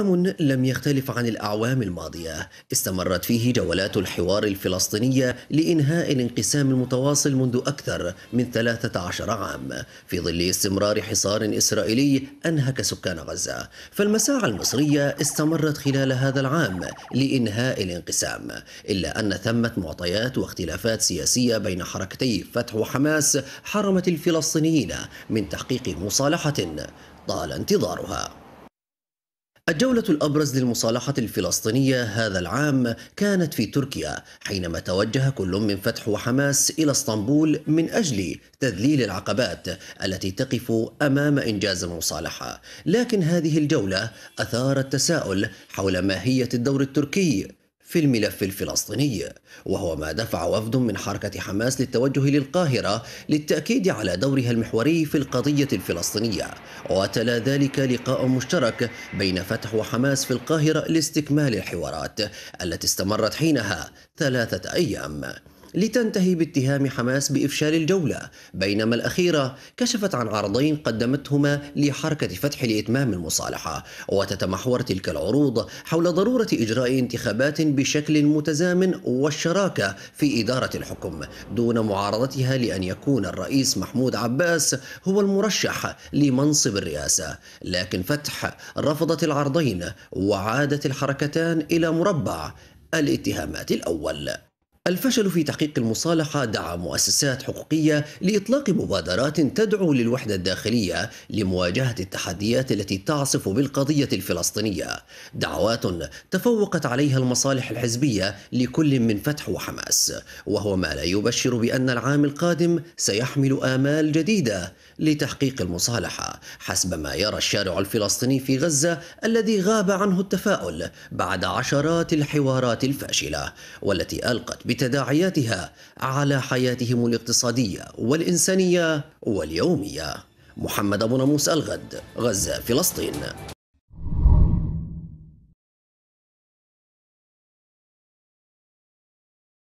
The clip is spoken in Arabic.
عام لم يختلف عن الأعوام الماضية استمرت فيه جولات الحوار الفلسطينية لإنهاء الانقسام المتواصل منذ أكثر من 13 عام في ظل استمرار حصار إسرائيلي أنهك سكان غزة فالمساعة المصرية استمرت خلال هذا العام لإنهاء الانقسام إلا أن ثمة معطيات واختلافات سياسية بين حركتي فتح وحماس حرمت الفلسطينيين من تحقيق مصالحة طال انتظارها الجولة الأبرز للمصالحة الفلسطينية هذا العام كانت في تركيا حينما توجه كل من فتح وحماس إلى اسطنبول من أجل تذليل العقبات التي تقف أمام إنجاز المصالحة لكن هذه الجولة أثارت تساؤل حول ماهية الدور التركي في الملف الفلسطيني وهو ما دفع وفد من حركة حماس للتوجه للقاهرة للتأكيد على دورها المحوري في القضية الفلسطينية وتلا ذلك لقاء مشترك بين فتح وحماس في القاهرة لاستكمال الحوارات التي استمرت حينها ثلاثة أيام لتنتهي باتهام حماس بإفشال الجولة بينما الأخيرة كشفت عن عرضين قدمتهما لحركة فتح لإتمام المصالحة وتتمحور تلك العروض حول ضرورة إجراء انتخابات بشكل متزامن والشراكة في إدارة الحكم دون معارضتها لأن يكون الرئيس محمود عباس هو المرشح لمنصب الرئاسة لكن فتح رفضت العرضين وعادت الحركتان إلى مربع الاتهامات الأول الفشل في تحقيق المصالحة دعا مؤسسات حقوقية لإطلاق مبادرات تدعو للوحدة الداخلية لمواجهة التحديات التي تعصف بالقضية الفلسطينية دعوات تفوقت عليها المصالح الحزبية لكل من فتح وحماس وهو ما لا يبشر بأن العام القادم سيحمل آمال جديدة لتحقيق المصالحة حسب ما يرى الشارع الفلسطيني في غزة الذي غاب عنه التفاؤل بعد عشرات الحوارات الفاشلة والتي ألقت بتداعياتها على حياتهم الاقتصاديه والانسانيه واليوميه محمد ابو ناموس الغد غزه فلسطين